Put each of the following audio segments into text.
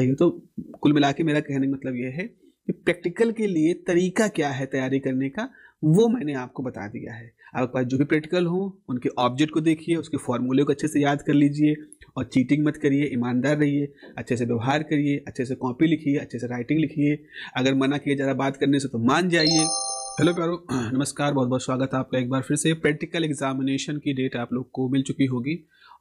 तो कुल मिला के मेरा कहने का मतलब ये है कि प्रैक्टिकल के लिए तरीका क्या है तैयारी करने का वो मैंने आपको बता दिया है आपके पास जो भी प्रैक्टिकल हो उनके ऑब्जेक्ट को देखिए उसके फॉर्मूले को अच्छे से याद कर लीजिए और चीटिंग मत करिए ईमानदार रहिए अच्छे से व्यवहार करिए अच्छे से कॉपी लिखिए अच्छे से राइटिंग लिखिए अगर मना किया जा रहा बात करने से तो मान जाइए हेलो प्यारो नमस्कार बहुत बहुत स्वागत है आपका एक बार फिर से प्रैक्टिकल एग्जामिनेशन की डेट आप लोग को मिल चुकी होगी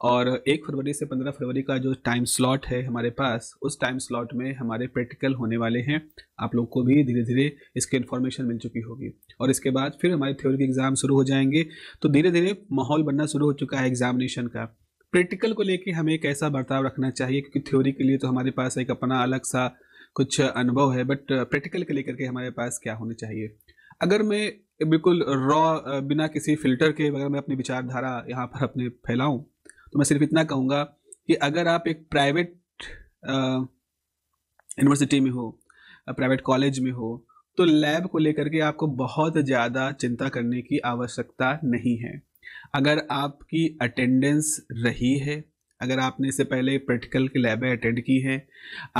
और एक फरवरी से पंद्रह फरवरी का जो टाइम स्लॉट है हमारे पास उस टाइम स्लॉट में हमारे प्रैक्टिकल होने वाले हैं आप लोग को भी धीरे धीरे इसके इन्फॉर्मेशन मिल चुकी होगी और इसके बाद फिर हमारे थ्योरी के एग्ज़ाम शुरू हो जाएंगे तो धीरे धीरे माहौल बनना शुरू हो चुका है एग्जामिनेशन का प्रैक्टिकल को लेकर हमें एक ऐसा बर्ताव रखना चाहिए क्योंकि थ्योरी के लिए तो हमारे पास एक अपना अलग सा कुछ अनुभव है बट प्रैक्टिकल के लेकर के हमारे पास क्या होना चाहिए अगर मैं बिल्कुल रॉ बिना किसी फिल्टर के अगर मैं अपनी विचारधारा यहाँ पर अपने फैलाऊँ तो मैं सिर्फ इतना कहूँगा कि अगर आप एक प्राइवेट यूनिवर्सिटी में हो प्राइवेट कॉलेज में हो तो लैब को लेकर के आपको बहुत ज़्यादा चिंता करने की आवश्यकता नहीं है अगर आपकी अटेंडेंस रही है अगर आपने इससे पहले प्रैक्टिकल की लैबें अटेंड की हैं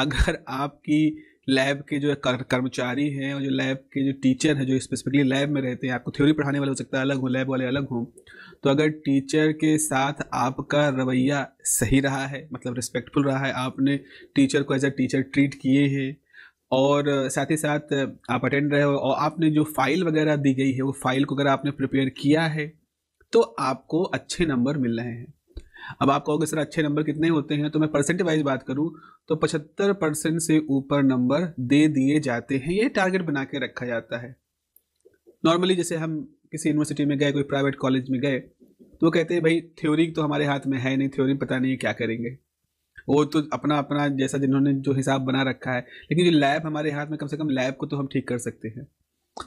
अगर आपकी लैब के जो कर्मचारी हैं और जो लैब के जो टीचर हैं जो स्पेसिफिकली लैब में रहते हैं आपको थ्योरी पढ़ाने वाले हो सकता है अलग हो लैब वाले अलग हों तो अगर टीचर के साथ आपका रवैया सही रहा है मतलब रिस्पेक्टफुल रहा है आपने टीचर को एज अ टीचर ट्रीट किए हैं और साथ ही साथ आप अटेंड रहे हो और आपने जो फाइल वगैरह दी गई है वो फाइल को अगर आपने प्रिपेयर किया है तो आपको अच्छे नंबर मिल रहे हैं अब आप कहोगे सर अच्छे नंबर कितने होते हैं तो मैं परसेंट वाइज बात करूं तो पचहत्तर परसेंट से ऊपर नंबर दे दिए जाते हैं ये टारगेट बना के रखा जाता है नॉर्मली जैसे हम किसी यूनिवर्सिटी में गए कोई प्राइवेट कॉलेज में गए तो वो कहते हैं भाई थ्योरी तो हमारे हाथ में है नहीं थ्योरी पता नहीं क्या करेंगे वो तो अपना अपना जैसा जिन्होंने जो हिसाब बना रखा है लेकिन जो लैब हमारे हाथ में कम से कम लैब को तो हम ठीक कर सकते हैं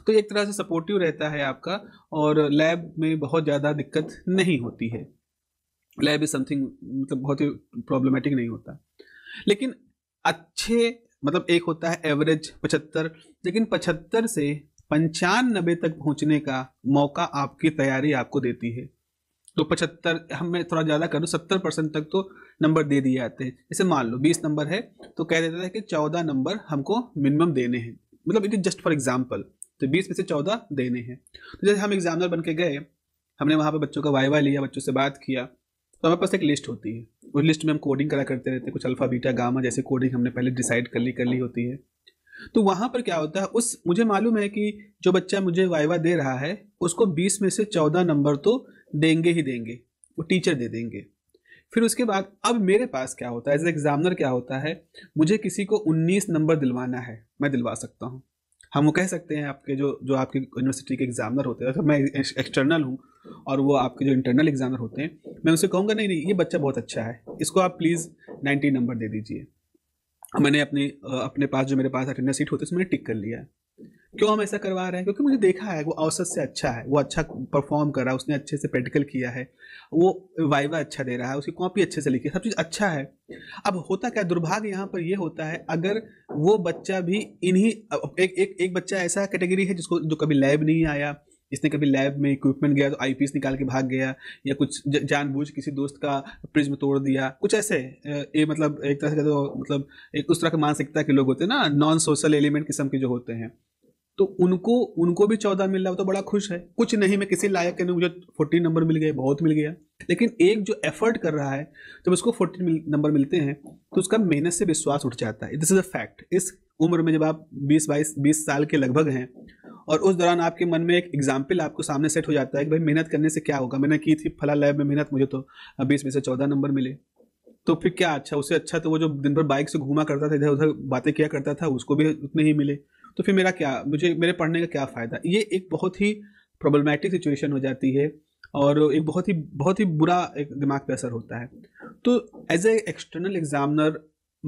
तो एक तरह से सपोर्टिव रहता है आपका और लैब में बहुत ज़्यादा दिक्कत नहीं होती है लैब इज समथिंग मतलब बहुत ही प्रॉब्लमेटिक नहीं होता लेकिन अच्छे मतलब एक होता है एवरेज पचहत्तर लेकिन पचहत्तर से पंचानबे तक पहुंचने का मौका आपकी तैयारी आपको देती है तो पचहत्तर हम मैं थोड़ा ज़्यादा करूँ सत्तर परसेंट तक तो नंबर दे दिए जाते हैं जैसे मान लो बीस नंबर है तो कह देता है कि चौदह नंबर हमको मिनिमम देने हैं मतलब it is just for example तो बीस में से चौदह देने हैं तो जैसे हम एग्जामिनर बन के गए हमने वहाँ पर बच्चों का वाइवा लिया बच्चों से बात किया तो हमारे पास एक लिस्ट होती है उस लिस्ट में हम कोडिंग करा करते रहते हैं कुछ अल्फा बीटा गामा जैसे कोडिंग हमने पहले डिसाइड कर ली कर ली होती है तो वहाँ पर क्या होता है उस मुझे मालूम है कि जो बच्चा मुझे वाइवा दे रहा है उसको बीस में से चौदह नंबर तो देंगे ही देंगे वो टीचर दे देंगे फिर उसके बाद अब मेरे पास क्या होता है एज एग्जामिनर क्या होता है मुझे किसी को उन्नीस नंबर दिलवाना है मैं दिलवा सकता हूँ हम वो कह सकते हैं आपके जो जो आपके यूनिवर्सिटी के एग्जामिनर होते हैं अगर तो मैं एक्सटर्नल हूँ और वो आपके जो इंटरनल एग्जामिनर होते हैं मैं उनसे कहूँगा नहीं नहीं ये बच्चा बहुत अच्छा है इसको आप प्लीज़ नाइन्टी नंबर दे दीजिए मैंने अपने अपने पास जो मेरे पास अटेंडर सीट होती है उसमें टिक कर लिया है क्यों हम ऐसा करवा रहे हैं क्योंकि मुझे देखा है वो औसत से अच्छा है वो अच्छा परफॉर्म कर रहा है उसने अच्छे से प्रैक्टिकल किया है वो वाइवा अच्छा दे रहा है उसकी कॉपी अच्छे से लिखी है सब चीज़ अच्छा है अब होता क्या दुर्भाग्य यहाँ पर यह होता है अगर वो बच्चा भी इन्हीं एक एक एक बच्चा ऐसा कैटेगरी है जिसको जो कभी लैब नहीं आया इसने कभी लैब में इक्विपमेंट गया तो आईपीएस निकाल के भाग गया या कुछ जानबूझ किसी दोस्त का प्रिज्म तोड़ दिया कुछ ऐसे ये मतलब एक तरह से तो मतलब एक उस तरह का मानसिकता के लोग होते हैं ना नॉन सोशल एलिमेंट किस्म के जो होते हैं तो उनको उनको भी चौदह मिल रहा है तो बड़ा खुश है कुछ नहीं मैं किसी लायक के मुझे फोर्टीन नंबर मिल गए बहुत मिल गया लेकिन एक जो एफर्ट कर रहा है जब उसको फोर्टीन नंबर मिलते हैं तो उसका मेहनत से विश्वास उठ जाता है दिस इज़ अ फैक्ट इस उम्र में जब आप बीस बाईस बीस साल के लगभग हैं और उस दौरान आपके मन में एक एग्जाम्पल आपको सामने सेट हो जाता है कि भाई मेहनत करने से क्या होगा मैंने की थी फला लैब में मेहनत मुझे तो बीस में से चौदह नंबर मिले तो फिर क्या अच्छा उससे अच्छा तो वो जो दिन भर बाइक से घूमा करता था इधर उधर बातें किया करता था उसको भी उतने ही मिले तो फिर मेरा क्या मुझे मेरे पढ़ने का क्या फ़ायदा ये एक बहुत ही प्रॉब्लमेटिक सिचुएशन हो जाती है और एक बहुत ही बहुत ही बुरा एक दिमाग पे असर होता है तो एज ए एक्सटर्नल एग्जामिनर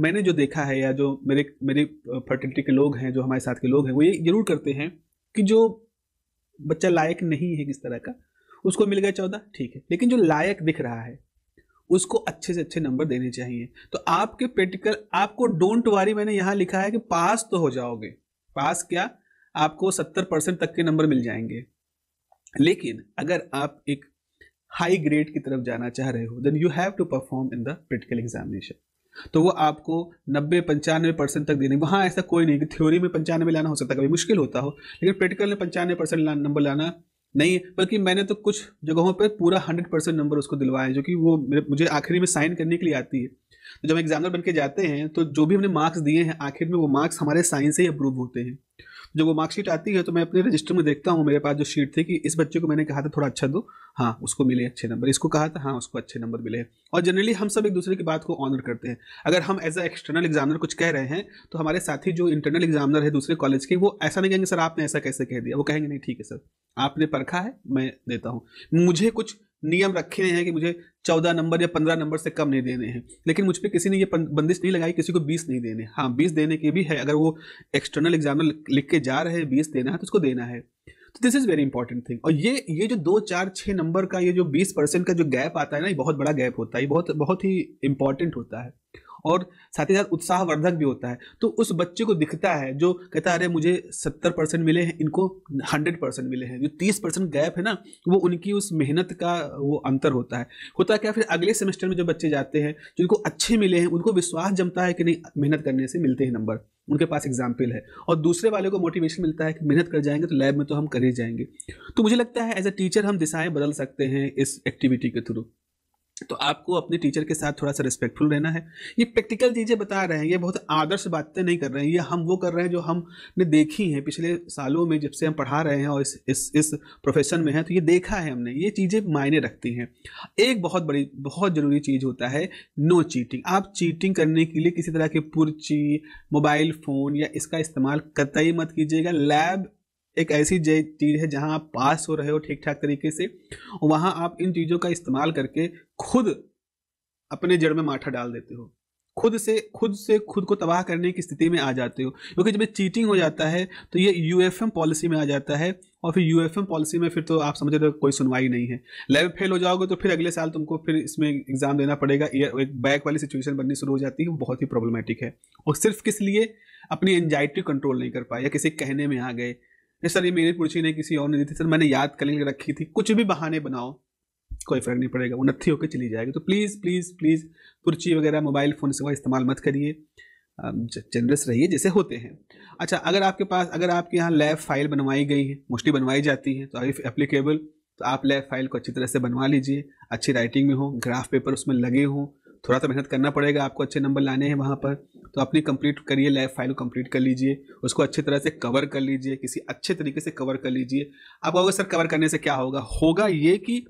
मैंने जो देखा है या जो मेरे मेरे फर्टिलिटी के लोग हैं जो हमारे साथ के लोग हैं वो ये जरूर करते हैं कि जो बच्चा लायक नहीं है किस तरह का उसको मिल गया चौदह ठीक है लेकिन जो लायक दिख रहा है उसको अच्छे से अच्छे नंबर देने चाहिए तो आपके प्रैक्टिकल आपको डोंट वारी मैंने यहाँ लिखा है कि पास तो हो जाओगे पास क्या आपको सत्तर परसेंट तक के नंबर मिल जाएंगे लेकिन अगर आप एक हाई ग्रेड की तरफ जाना चाह रहे हो then you have to perform in the practical examination तो वो आपको नब्बे पंचानवे परसेंट तक देने वहाँ ऐसा कोई नहीं कि थ्योरी में पंचानवे लाना हो सकता है कभी मुश्किल होता हो लेकिन प्रैक्टिकल में पंचानवे परसेंट ला, नंबर लाना नहीं है बल्कि मैंने तो कुछ जगहों पर पूरा हंड्रेड परसेंट नंबर उसको दिलवाया जो कि वो मुझे आखिरी में साइन करने के लिए आती है तो जब एग्जामिनर बन के जाते हैं तो जो भी हमने मार्क्स दिए हैं आखिर में वो मार्क्स हमारे साइंस से ही अप्रूव होते हैं जब वो मार्कशीट आती है तो मैं अपने रजिस्टर में देखता हूँ मेरे पास जो शीट थी कि इस बच्चे को मैंने कहा था थोड़ा अच्छा दो हाँ उसको मिले अच्छे नंबर इसको कहा था हाँ उसको अच्छे नंबर मिले और जनरली हम सब एक दूसरे की बात को ऑनर करते हैं अगर हम एज अ एक्सटर्नल एग्जामिनर कुछ कह रहे हैं तो हमारे साथी जो इंटरनल एग्जामिनर है दूसरे कॉलेज के वो ऐसा नहीं कहेंगे सर आपने ऐसा कैसे कह दिया वो कहेंगे नहीं ठीक है सर आपने परखा है मैं देता हूँ मुझे कुछ नियम रखे हैं कि मुझे चौदह नंबर या पंद्रह नंबर से कम नहीं देने हैं लेकिन मुझ पर किसी ने ये बंदिश नहीं लगाई किसी को बीस नहीं देने हाँ बीस देने के भी है अगर वो एक्सटर्नल एग्जामिनर लिख के जा रहे हैं बीस देना है तो उसको देना है तो this is very important thing और ये ये जो दो चार छः नंबर का ये जो बीस परसेंट का जो गैप आता है ना ये बहुत बड़ा गैप होता है ये बहुत बहुत ही इंपॉर्टेंट होता है और साथ ही साथ उत्साहवर्धक भी होता है तो उस बच्चे को दिखता है जो कहता है अरे मुझे सत्तर परसेंट मिले हैं इनको हंड्रेड परसेंट मिले हैं जो तीस परसेंट गैप है ना वो उनकी उस मेहनत का वो अंतर होता है होता है क्या फिर अगले सेमेस्टर में जो बच्चे जाते हैं जिनको अच्छे मिले हैं उनको विश्वास जमता है कि नहीं मेहनत करने से मिलते हैं नंबर उनके पास एग्जाम्पल है और दूसरे वाले को मोटिवेशन मिलता है कि मेहनत कर जाएंगे तो लैब में तो हम कर ही जाएंगे तो मुझे लगता है एज ए टीचर हम दिशाएं बदल सकते हैं इस एक्टिविटी के थ्रू तो आपको अपने टीचर के साथ थोड़ा सा रिस्पेक्टफुल रहना है ये प्रैक्टिकल चीज़ें बता रहे हैं ये बहुत आदर्श बातें नहीं कर रहे हैं ये हम वो कर रहे हैं जो हमने देखी हैं पिछले सालों में जब से हम पढ़ा रहे हैं और इस इस इस प्रोफेशन में हैं तो ये देखा है हमने ये चीज़ें मायने रखती हैं एक बहुत बड़ी बहुत ज़रूरी चीज़ होता है नो चीटिंग आप चीटिंग करने के लिए किसी तरह की पुर्ची मोबाइल फ़ोन या इसका इस्तेमाल कतई मत कीजिएगा लैब एक ऐसी चीज़ है जहां आप पास हो रहे हो ठीक ठाक तरीके से वहां आप इन चीज़ों का इस्तेमाल करके खुद अपने जड़ में माठा डाल देते हो खुद से खुद से खुद को तबाह करने की स्थिति में आ जाते हो क्योंकि जब ये चीटिंग हो जाता है तो ये यू पॉलिसी में आ जाता है और फिर यू पॉलिसी में फिर तो आप समझ रहे हो कोई सुनवाई नहीं है लैब फेल हो जाओगे तो फिर अगले साल तुमको फिर इसमें एग्जाम देना पड़ेगा ये एक बैक वाली सिचुएशन बननी शुरू हो जाती है बहुत ही प्रॉब्लमेटिक है और सिर्फ किस लिए अपनी एनजाइटी कंट्रोल नहीं कर पाए या किसी कहने में आ गए नहीं सर ये मैंने पूछी नहीं किसी और ने दी थी सर मैंने याद करने के लिए रखी थी कुछ भी बहाने बनाओ कोई फ़र्क नहीं पड़ेगा वो नत्थी होकर चली जाएगी तो प्लीज़ प्लीज़ प्लीज़ पुर्ची वगैरह मोबाइल फ़ोन वह इस्तेमाल मत करिए जनरस रहिए जैसे होते हैं अच्छा अगर आपके पास अगर आपके यहाँ लैब फाइल बनवाई गई है मोस्टली बनवाई जाती है तो इफ़ एप्लीकेबल तो आप लैब फाइल को अच्छी तरह से बनवा लीजिए अच्छी राइटिंग में हो ग्राफ पेपर उसमें लगे हों थोड़ा सा मेहनत करना पड़ेगा आपको अच्छे नंबर लाने हैं वहाँ पर तो अपनी कंप्लीट करिए लाइफ फाइल को कंप्लीट कर लीजिए उसको अच्छी तरह से कवर कर लीजिए किसी अच्छे तरीके से कवर कर लीजिए आप कहोगे सर कवर करने से क्या होगा होगा ये कि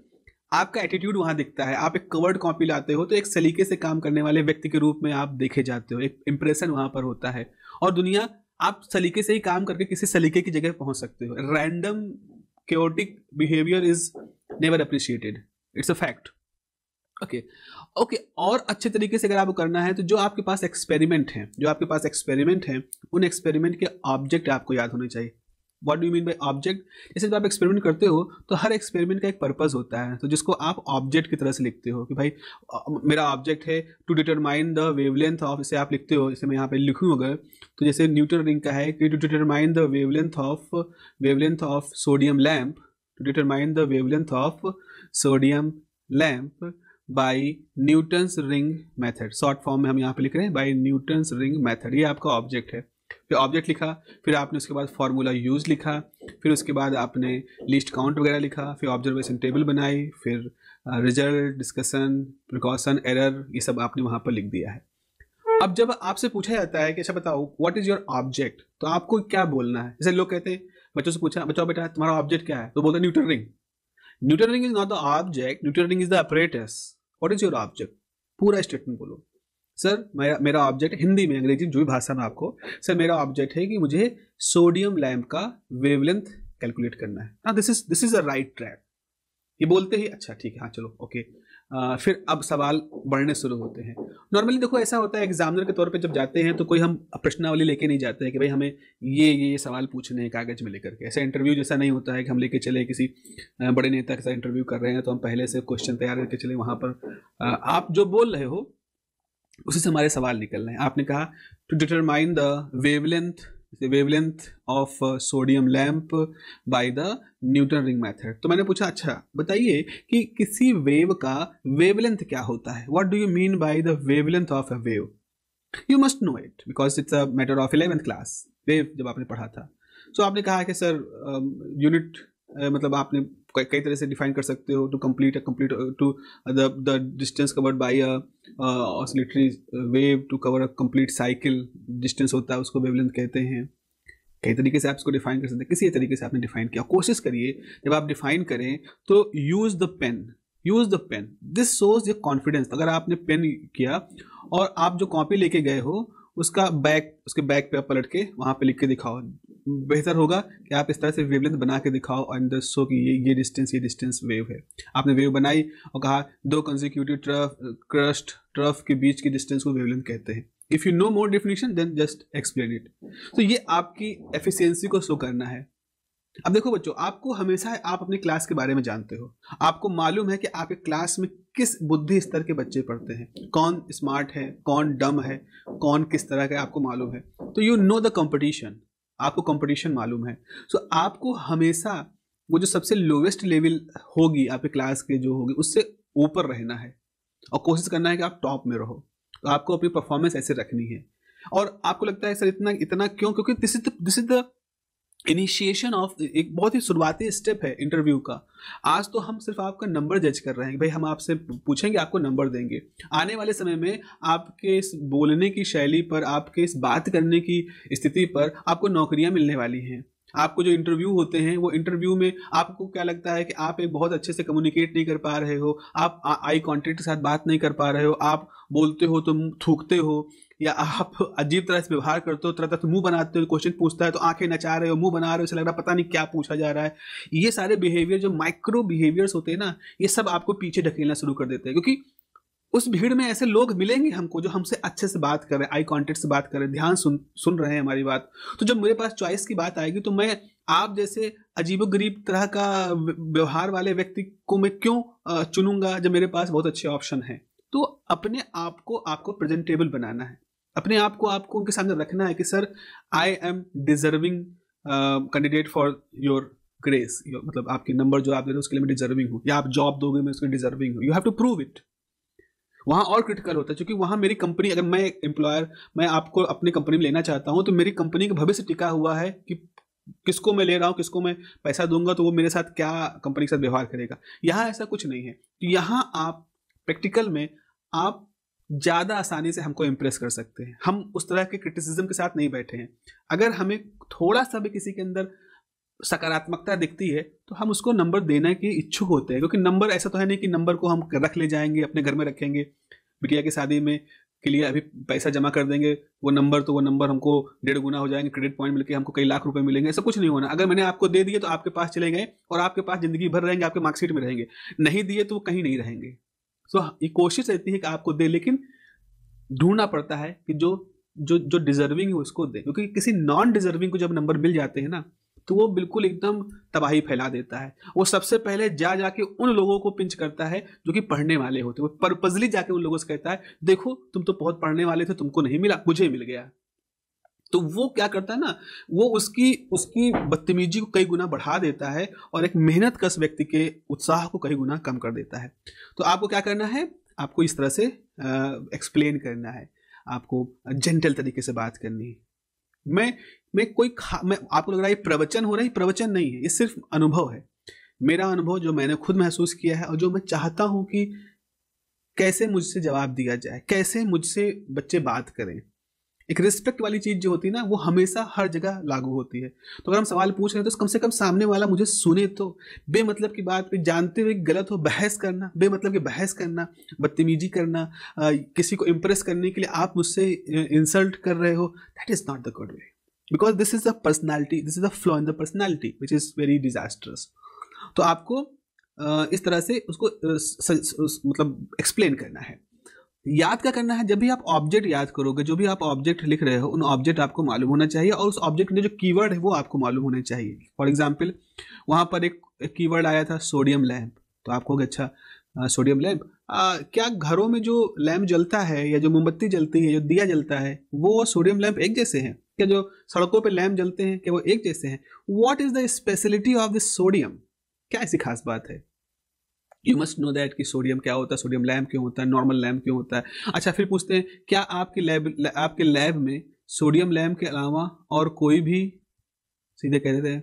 आपका एटीट्यूड वहाँ दिखता है आप एक कवर्ड कॉपी लाते हो तो एक सलीके से काम करने वाले व्यक्ति के रूप में आप देखे जाते हो एक इम्प्रेशन वहाँ पर होता है और दुनिया आप सलीके से ही काम करके किसी सलीके की जगह पहुँच सकते हो random chaotic behaviour is never appreciated it's a fact okay okay और अच्छे तरीके से अगर आपको करना है तो जो आपके पास एक्सपेरिमेंट हैं जो आपके पास एक्सपेरिमेंट हैं उन एक्सपेरिमेंट के ऑब्जेक्ट आपको याद होने चाहिए what do mean by object जैसे जब आप एक्सपेरिमेंट करते हो तो हर एक्सपेरिमेंट का एक पर्पज़ होता है तो जिसको आप ऑब्जेक्ट की तरह से लिखते हो कि भाई मेरा ऑब्जेक्ट है to determine the wavelength of इसे आप लिखते हो जैसे मैं यहाँ पे लिखूँ अगर तो जैसे न्यूटन रिंग का है कि to determine the wavelength of wavelength of sodium lamp to determine the wavelength of sodium lamp by Newton's ring method short form में हम यहाँ पे लिख रहे हैं बाई न्यूटन्स रिंग मेथड ये आपका ऑब्जेक्ट है फिर ऑब्जेक्ट लिखा फिर आपने उसके बाद फार्मूला यूज लिखा फिर उसके बाद आपने लिस्ट काउंट वगैरह लिखा फिर ऑब्जर्वेशन टेबल बनाई फिर रिजल्ट डिस्कशन प्रिकॉशन एरर ये सब आपने वहाँ पर लिख दिया है अब जब आपसे पूछा जाता है कि अच्छा बताओ व्हाट इज़ योर ऑब्जेक्ट तो आपको क्या बोलना है जैसे लोग कहते हैं बच्चों से पूछा बच्चों बेटा तुम्हारा ऑब्जेक्ट क्या है तो बोलते हैं Newton ring Newton ring is not the object Newton ring is the apparatus what is your object पूरा स्टेटमेंट बोलो सर मेरा मेरा ऑब्जेक्ट हिंदी में अंग्रेजी जो भी भाषा में आपको सर मेरा ऑब्जेक्ट है कि मुझे सोडियम लैम्प का वेवलेंथ कैलकुलेट करना है ना this is this is a right track ये बोलते ही अच्छा ठीक है हाँ चलो ओके okay. फिर अब सवाल बढ़ने शुरू होते हैं नॉर्मली देखो ऐसा होता है एग्जामिनर के तौर पे जब जाते हैं तो कोई हम प्रश्नावली लेके नहीं जाते हैं कि भाई हमें ये ये सवाल पूछने हैं कागज़ में लेकर के ऐसा इंटरव्यू जैसा नहीं होता है कि हम लेके चले किसी बड़े नेता के साथ इंटरव्यू कर रहे हैं तो हम पहले से क्वेश्चन तैयार करके चले वहाँ पर आप जो बोल रहे हो उसी से हमारे सवाल निकल रहे हैं आपने कहा to determine the wavelength wavelength of sodium lamp by the Newton ring method तो मैंने पूछा अच्छा बताइए कि किसी वेव का वेवलेंथ क्या होता है what do you mean by the wavelength of a wave you must know it because it's a matter of eleventh class wave जब आपने पढ़ा था सो so, आपने कहा कि सर यूनिट um, मतलब आपने कई तरह से डिफाइन कर सकते हो to complete a complete to the distance covered by a oscillatory wave to cover a complete cycle distance होता है उसको वेवलेंथ कहते हैं कई तरीके से आप इसको डिफाइन कर सकते हैं किसी तरीके से आपने डिफाइन किया कोशिश करिए जब आप डिफाइन करें तो use the pen use the pen this shows your confidence अगर आपने पेन किया और आप जो कॉपी लेके गए हो उसका बैक उसके बैक पे आप पलट के वहाँ पे लिख के दिखाओ बेहतर होगा कि आप इस तरह से वेवलेंथ बना के दिखाओ और द शो कि ये ये डिस्टेंस ये डिस्टेंस वेव है आपने वेव बनाई और कहा दो कंजिक्यूटिव ट्रफ क्रस्ट ट्रफ के बीच की डिस्टेंस को वेवलेंथ कहते हैं if you know more definition then just explain it तो ये आपकी एफिशियंसी को शो करना है अब देखो बच्चों आपको हमेशा आप अपने क्लास के बारे में जानते हो आपको मालूम है कि आपके क्लास में किस बुद्धि स्तर के बच्चे पढ़ते हैं कौन स्मार्ट है कौन डम है कौन किस तरह का आपको मालूम है तो यू नो द कंपटीशन आपको कंपटीशन मालूम है सो so, आपको हमेशा वो जो सबसे लोवेस्ट लेवल होगी आपके क्लास के जो होगी उससे ऊपर रहना है और कोशिश करना है कि आप टॉप में रहो तो आपको अपनी परफॉर्मेंस ऐसे रखनी है और आपको लगता है सर इतना इतना क्यों क्योंकि this is the this is the initiation of एक बहुत ही शुरुआती स्टेप है इंटरव्यू का आज तो हम सिर्फ आपका नंबर जज कर रहे हैं भाई हम आपसे पूछेंगे आपको नंबर देंगे आने वाले समय में आपके इस बोलने की शैली पर आपके इस बात करने की स्थिति पर आपको नौकरियां मिलने वाली हैं आपको जो इंटरव्यू होते हैं वो इंटरव्यू में आपको क्या लगता है कि आप एक बहुत अच्छे से कम्युनिकेट नहीं कर पा रहे हो आप आई कॉन्टेक्ट के साथ बात नहीं कर पा रहे हो आप बोलते हो तुम तो थूकते हो या आप अजीब तरह से व्यवहार करते हो तरह तरह से मुंह बनाते हो क्वेश्चन पूछता है तो आंखें नचा रहे हो मुंह बना रहे हो लग रहा है पता नहीं क्या पूछा जा रहा है ये सारे बिहेवियर जो माइक्रो बिहेवियर्स होते हैं ना ये सब आपको पीछे ढकेलना शुरू कर देते हैं क्योंकि उस भीड़ में ऐसे लोग मिलेंगे हमको जो हमसे अच्छे से बात करें आई कॉन्टेक्ट से बात करें ध्यान सुन सुन रहे हैं हमारी बात तो जब मेरे पास चॉइस की बात आएगी तो मैं आप जैसे अजीब गरीब तरह का व्यवहार वाले व्यक्ति को मैं क्यों चुनूंगा जब मेरे पास बहुत अच्छे ऑप्शन हैं तो अपने आप को आपको प्रेजेंटेबल बनाना है अपने आप को आपको उनके सामने रखना है कि sir I am deserving candidate for your grace मतलब आपके नंबर जो आप दे रहे हो उसके लिए मैं डिजर्विंग हूँ या आप जॉब दोगे मैं उसके डिजर्विंग हूँ you have to prove it वहाँ और क्रिटिकल होता है क्योंकि वहाँ मेरी कंपनी अगर मैं एम्प्लॉयर मैं आपको अपनी कंपनी में लेना चाहता हूँ तो मेरी कंपनी का भविष्य टिका हुआ है कि किसको मैं ले रहा हूँ किसको मैं पैसा दूंगा तो वो मेरे साथ क्या कंपनी के साथ व्यवहार करेगा यहाँ ऐसा कुछ नहीं है तो यहाँ आप प्रैक्टिकल में आप ज़्यादा आसानी से हमको इम्प्रेस कर सकते हैं हम उस तरह के क्रिटिसिज्म के साथ नहीं बैठे हैं अगर हमें थोड़ा सा भी किसी के अंदर सकारात्मकता दिखती है तो हम उसको नंबर देने के इच्छुक होते हैं क्योंकि नंबर ऐसा तो है नहीं कि नंबर को हम रख ले जाएंगे अपने घर में रखेंगे बिटिया की शादी में के लिए अभी पैसा जमा कर देंगे वो नंबर तो वो नंबर हमको डेढ़ गुना हो जाएंगे क्रेडिट पॉइंट मिलकर हमको कई लाख रुपए मिलेंगे ऐसा कुछ नहीं होना अगर मैंने आपको दे दिए तो आपके पास चले गए और आपके पास जिंदगी भर रहेंगे आपके मार्कशीट में रहेंगे नहीं दिए तो वो कहीं नहीं रहेंगे सो so, ये कोशिश रहती है कि आपको दे लेकिन ढूंढना पड़ता है कि जो जो जो डिजर्विंग है उसको दे क्योंकि किसी नॉन डिजर्विंग को जब नंबर मिल जाते हैं ना तो वो बिल्कुल एकदम तबाही फैला देता है वो सबसे पहले जा जाके उन लोगों को पिंच करता है जो कि पढ़ने वाले होते हैं वो पर्पजली जाके उन लोगों से कहता है देखो तुम तो बहुत पढ़ने वाले थे तुमको नहीं मिला मुझे मिल गया तो वो क्या करता है ना वो उसकी उसकी बदतमीजी को कई गुना बढ़ा देता है और एक मेहनत कस व्यक्ति के उत्साह को कई गुना कम कर देता है तो आपको क्या करना है आपको इस तरह से एक्सप्लेन करना है आपको जेंटल तरीके से बात करनी है मैं मैं कोई खा मैं आपको लग रहा है प्रवचन हो रहा है प्रवचन नहीं है ये सिर्फ अनुभव है मेरा अनुभव जो मैंने खुद महसूस किया है और जो मैं चाहता हूँ कि कैसे मुझसे जवाब दिया जाए कैसे मुझसे बच्चे बात करें एक रिस्पेक्ट वाली चीज़ जो होती है ना वो हमेशा हर जगह लागू होती है तो अगर हम सवाल पूछ रहे हैं तो कम से कम सामने वाला मुझे सुने तो बेमतलब की बात पे जानते हुए गलत हो बहस करना बेमतलब की बहस करना बदतमीजी करना आ, किसी को इम्प्रेस करने के लिए आप मुझसे इंसल्ट कर रहे हो that is not the good way because this is a personality this is a flaw in the personality which is very disastrous तो आपको इस तरह से उसको मतलब एक्सप्लेन करना है याद क्या करना है जब भी आप ऑब्जेक्ट याद करोगे जो भी आप ऑब्जेक्ट लिख रहे हो उन ऑब्जेक्ट आपको मालूम होना चाहिए और उस ऑब्जेक्ट में जो कीवर्ड है वो आपको मालूम होना चाहिए फॉर एग्जाम्पल वहाँ पर एक, एक कीवर्ड आया था सोडियम लैम्प तो आपको अच्छा सोडियम लैम्प क्या घरों में जो लैम्प जलता है या जो मोमबत्ती जलती है जो दिया जलता है वो सोडियम लैम्प एक जैसे हैं क्या जो सड़कों पे लैम्प जलते हैं क्या वो एक जैसे हैं what is the speciality of this sodium क्या ऐसी खास बात है यू मस्ट नो दैट कि सोडियम क्या होता है सोडियम लैम्प क्यों होता है नॉर्मल लैम्प क्यों होता है अच्छा फिर पूछते हैं क्या आपके लैब आपके लैब में सोडियम लैम्प के अलावा और कोई भी सीधे कह देते हैं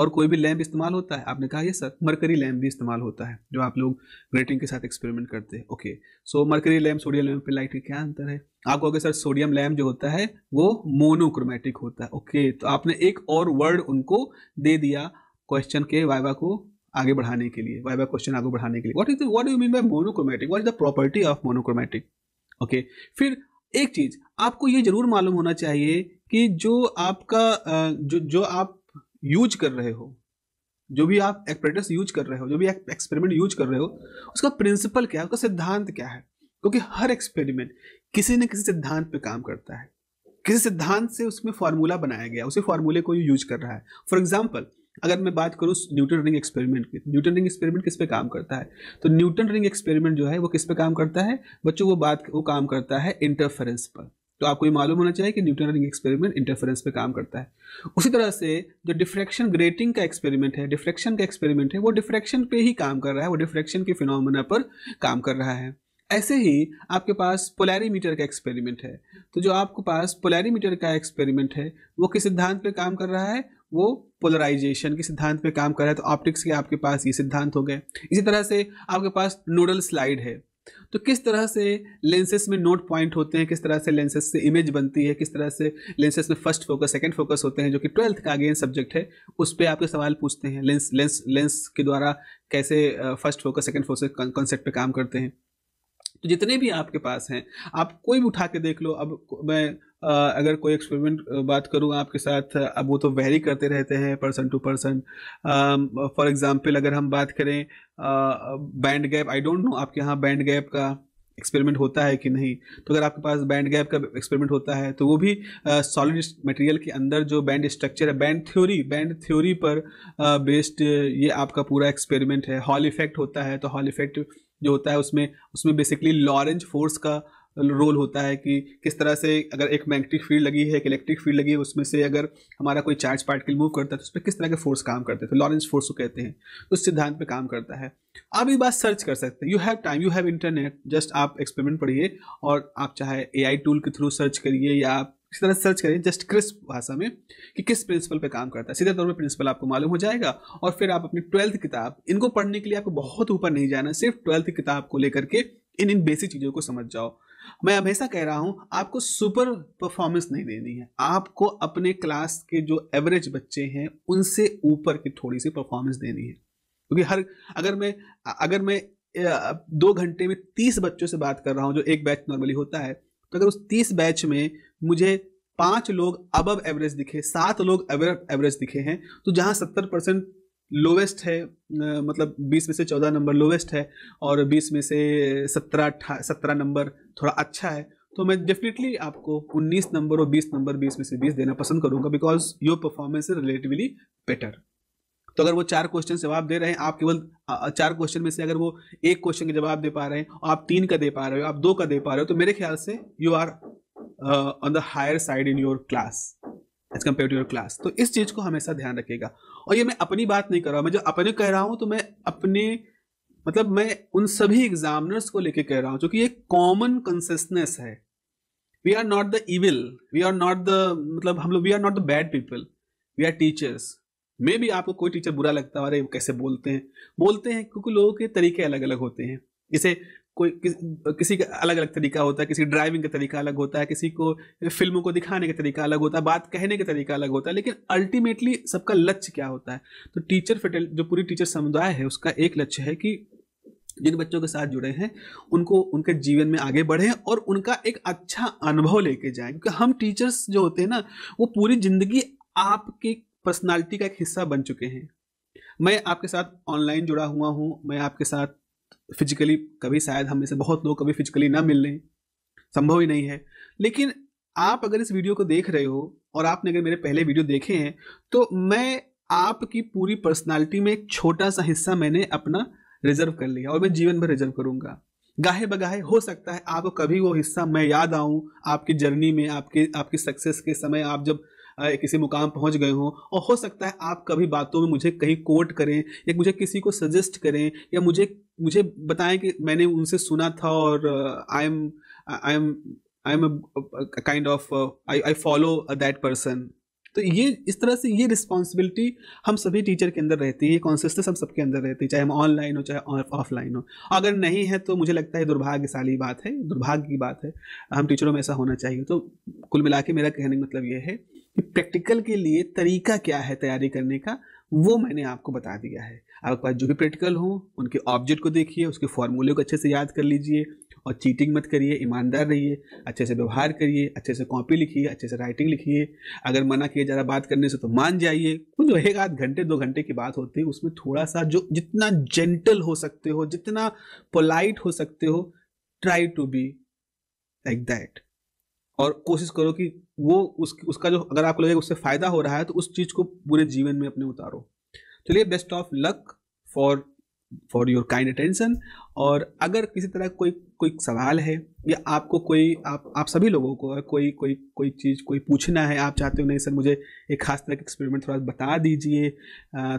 और कोई भी लैम्प इस्तेमाल होता है आपने कहा ये सर मरकरी लैम्प भी इस्तेमाल होता है जो आप लोग ग्रेटिंग के साथ एक्सपेरिमेंट करते हैं okay so mercury lamp sodium lamp पे लाइट का क्या अंतर है आप अगर सर सोडियम लैम्प जो होता है वो मोनोक्रोमेटिक होता है ओके okay, तो आपने एक और वर्ड उनको दे दिया क्वेश्चन के वाइवा को आगे बढ़ाने के लिए वाई बाय क्वेश्चन आगे बढ़ाने के लिए what is what you mean by monochromatic what is the property of monochromatic okay फिर एक चीज आपको ये जरूर मालूम होना चाहिए कि जो आपका जो जो आप यूज कर रहे हो जो भी आप एक्सपेरिमेंट्स यूज कर रहे हो जो भी एक्सपेरिमेंट यूज कर रहे हो उसका प्रिंसिपल क्या है उसका सिद्धांत क्या है क्योंकि हर एक्सपेरिमेंट किसी न किसी सिद्धांत पे काम करता है किसी सिद्धांत से उसमें फार्मूला बनाया गया उसी फार्मूले को यूज कर रहा है फॉर एग्जाम्पल अगर मैं बात करूँ न्यूटन रिंग एक्सपेरिमेंट की न्यूटन रिंग एक्सपेरिमेंट किस पे काम करता है तो न्यूटन रिंग एक्सपेरिमेंट जो है वो किस पे काम करता है बच्चों वो बात वो काम करता है इंटरफेरेंस पर तो आपको ये मालूम होना चाहिए कि न्यूटन रिंग एक्सपेरिमेंट इंटरफेरेंस पे काम करता है उसी तरह से जो डिफ्रेक्शन ग्रेटिंग का एक्सपेरिमेंट है डिफ्रेक्शन का एक्सपेरिमेंट है वो डिफ्रेक्शन पे ही काम कर रहा है वो डिफ्रेक्शन के फिनोमेना पर काम कर रहा है ऐसे ही आपके पास पोलैरीमीटर का एक्सपेरिमेंट है तो जो आपके पास पोलैरीमीटर का एक्सपेरिमेंट है वो किस सिद्धांत पे काम कर रहा है वो पोलराइजेशन के सिद्धांत पे काम कर रहा है तो ऑप्टिक्स के आपके पास ये सिद्धांत हो गए इसी तरह से आपके पास नोडल स्लाइड है तो किस तरह से लेंसेज में नोट पॉइंट होते हैं किस तरह से लेंसेज से इमेज बनती है किस तरह से लेंसेस में फर्स्ट फोकस सेकंड फोकस होते हैं जो कि ट्वेल्थ का अगेन सब्जेक्ट है उस पर आपके सवाल पूछते हैं लेंस लेंस लेंस के द्वारा कैसे first focus second focus concept काम करते हैं तो जितने भी आपके पास हैं आप कोई भी उठा के देख लो अब मैं अगर कोई एक्सपेरिमेंट बात करूँ आपके साथ अब वो तो वेरी करते रहते हैं person to person for example अगर हम बात करें band gap I don't know आपके यहाँ बैंड गैप का एक्सपेरिमेंट होता है कि नहीं तो अगर आपके पास बैंड गैप का एक्सपेरिमेंट होता है तो वो भी सॉलिड मटेरियल के अंदर जो बैंड स्ट्रक्चर है बैंड थ्योरी बैंड थ्योरी पर बेस्ड ये आपका पूरा एक्सपेरिमेंट है हॉल इफेक्ट होता है तो हॉल इफेक्ट जो होता है उसमें उसमें बेसिकली लॉरेंज फोर्स का रोल होता है कि किस तरह से अगर एक मैग्नेटिक फील्ड लगी है एक इलेक्ट्रिक फील्ड लगी है उसमें से अगर हमारा कोई चार्ज पार्टिकल मूव करता है तो उस पर किस तरह के फोर्स काम करते हैं तो लॉरेंस फोर्स को कहते हैं तो उस सिद्धांत पर काम करता है आप ये बात सर्च कर सकते हैं you have time you have internet just आप एक्सपेरिमेंट पढ़िए और आप चाहे ए टूल के थ्रू सर्च करिए या आप इस तरह सर्च करें जस्ट क्रिस्प भाषा में कि किस प्रिंसिपल पे काम करता है सीधे तौर पे प्रिंसिपल आपको मालूम हो जाएगा और फिर आप अपनी ट्वेल्थ किताब इनको पढ़ने के लिए आपको बहुत ऊपर नहीं जाना सिर्फ ट्वेल्थ किताब को लेकर के इन इन बेसिक चीज़ों को समझ जाओ मैं हमेशा कह रहा हूँ आपको सुपर परफॉर्मेंस नहीं देनी है आपको अपने क्लास के जो एवरेज बच्चे हैं उनसे ऊपर की थोड़ी सी परफॉर्मेंस देनी है क्योंकि हर अगर मैं अगर मैं दो घंटे में तीस बच्चों से बात कर रहा हूँ जो एक बैच नॉर्मली होता है तो अगर उस तीस बैच में मुझे पांच लोग अबव एवरेज दिखे सात लोग एवरेज दिखे हैं तो जहां सत्तर परसेंट लोवेस्ट है मतलब 20 में से 14 नंबर लोवेस्ट है और 20 में से 17 सत्रह नंबर थोड़ा अच्छा है तो मैं डेफिनेटली आपको 19 नंबर और 20 नंबर 20 में से 20 देना पसंद करूंगा because your performance is relatively better तो अगर वो चार क्वेश्चन जवाब दे रहे हैं आप केवल चार क्वेश्चन में से अगर वो एक क्वेश्चन का जवाब दे पा रहे हैं और आप तीन का दे पा रहे हो आप दो का दे पा रहे हो तो मेरे ख्याल से you are on the higher side in your class as compare to your class तो इस चीज़ को हमेशा ध्यान रखिएगा और ये मैं अपनी बात नहीं कर रहा हूँ मैं जो अपने कह रहा हूँ तो मैं अपने मतलब मैं उन सभी एग्जामिनर्स को लेके कह रहा हूँ क्योंकि ये कॉमन कंसियसनेस है we are not the evil we are not the मतलब हम लोग we are not the bad people we are teachers मे भी आपको कोई टीचर बुरा लगता है अरे कैसे बोलते हैं बोलते हैं क्योंकि लोगों के तरीके अलग अलग होते हैं जैसे कोई किस, किसी का अलग अलग तरीका होता है किसी ड्राइविंग का तरीका अलग होता है किसी को फिल्मों को दिखाने का तरीका अलग होता है बात कहने का तरीका अलग होता है लेकिन अल्टीमेटली सबका लक्ष्य क्या होता है तो टीचर फिटल जो पूरी टीचर समुदाय है उसका एक लक्ष्य है कि जिन बच्चों के साथ जुड़े हैं उनको उनके जीवन में आगे बढ़ें और उनका एक अच्छा अनुभव लेके जाएं क्योंकि हम टीचर्स जो होते हैं ना वो पूरी ज़िंदगी आपके पर्सनालिटी का एक हिस्सा बन चुके हैं मैं आपके साथ ऑनलाइन जुड़ा हुआ हूँ मैं आपके साथ फिजिकली कभी शायद हमें से बहुत लोग कभी फिजिकली ना मिल लें संभव ही नहीं है लेकिन आप अगर इस वीडियो को देख रहे हो और आपने अगर मेरे पहले वीडियो देखे हैं तो मैं आपकी पूरी पर्सनालिटी में एक छोटा सा हिस्सा मैंने अपना रिजर्व कर लिया और मैं जीवन भर रिजर्व करूंगा गाहे बगाहे हो सकता है आपको कभी वो हिस्सा मैं याद आऊँ आपकी जर्नी में आपके आपकी सक्सेस के समय आप जब किसी मुकाम पहुंच गए हों और हो सकता है आप कभी बातों में मुझे कहीं कोट करें या मुझे किसी को सजेस्ट करें या मुझे मुझे बताएं कि मैंने उनसे सुना था और I am I am I am kind of I I follow that person तो ये इस तरह से ये रिस्पॉन्सिबिलिटी हम सभी टीचर के अंदर रहती है ये कॉन्सियसनेस हम सबके अंदर रहती है चाहे हम ऑनलाइन हो चाहे ऑफलाइन हो अगर नहीं है तो मुझे लगता है दुर्भाग्यशाली बात है दुर्भाग्य की बात है हम टीचरों में ऐसा होना चाहिए तो कुल मिला के मेरा कहने का मतलब ये है कि प्रैक्टिकल के लिए तरीका क्या है तैयारी करने का वो मैंने आपको बता दिया है आपके पास जो भी प्रैक्टिकल हो उनके ऑब्जेक्ट को देखिए उसके फॉर्मूले को अच्छे से याद कर लीजिए और चीटिंग मत करिए ईमानदार रहिए अच्छे से व्यवहार करिए अच्छे से कॉपी लिखिए अच्छे से राइटिंग लिखिए अगर मना किए ज़्यादा बात करने से तो मान जाइए कुछ जो एक आध घंटे दो घंटे की बात होती है उसमें थोड़ा सा जो जितना जेंटल हो सकते हो जितना पोलाइट हो सकते हो try to be like that और कोशिश करो कि वो उस उसका जो अगर आपको लगेगा उससे फ़ायदा हो रहा है तो उस चीज़ को पूरे जीवन में अपने उतारो चलिए best of luck for for your kind attention और अगर किसी तरह कोई कोई सवाल है या आपको कोई आप आप सभी लोगों को अगर कोई कोई कोई चीज़ कोई पूछना है आप चाहते हो नहीं सर मुझे एक खास तरह का एक्सपेरिमेंट थोड़ा बता दीजिए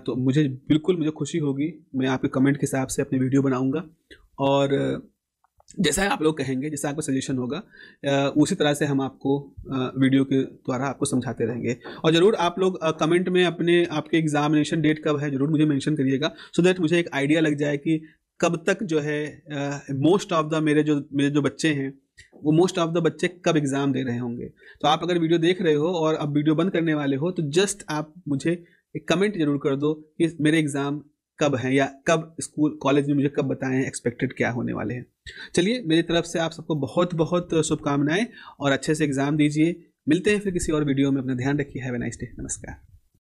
तो मुझे बिल्कुल मुझे खुशी होगी मैं आपके कमेंट के हिसाब से अपनी वीडियो बनाऊँगा और जैसा आप लोग कहेंगे जैसा आपको सजेशन होगा उसी तरह से हम आपको वीडियो के द्वारा आपको समझाते रहेंगे और ज़रूर आप लोग कमेंट में अपने आपके एग्जामिनेशन डेट कब है ज़रूर मुझे मेंशन करिएगा सो दैट मुझे एक आइडिया लग जाए कि कब तक जो है मोस्ट ऑफ द मेरे जो मेरे जो बच्चे हैं वो मोस्ट ऑफ द बच्चे कब एग्ज़ाम दे रहे होंगे तो आप अगर वीडियो देख रहे हो और अब वीडियो बंद करने वाले हो तो जस्ट आप मुझे एक कमेंट जरूर कर दो कि मेरे एग्ज़ाम कब हैं या कब स्कूल कॉलेज में मुझे कब बताएं एक्सपेक्टेड क्या होने वाले हैं चलिए मेरी तरफ से आप सबको बहुत बहुत शुभकामनाएं और अच्छे से एग्ज़ाम दीजिए मिलते हैं फिर किसी और वीडियो में अपना ध्यान रखिए हैवे नाइस डे नमस्कार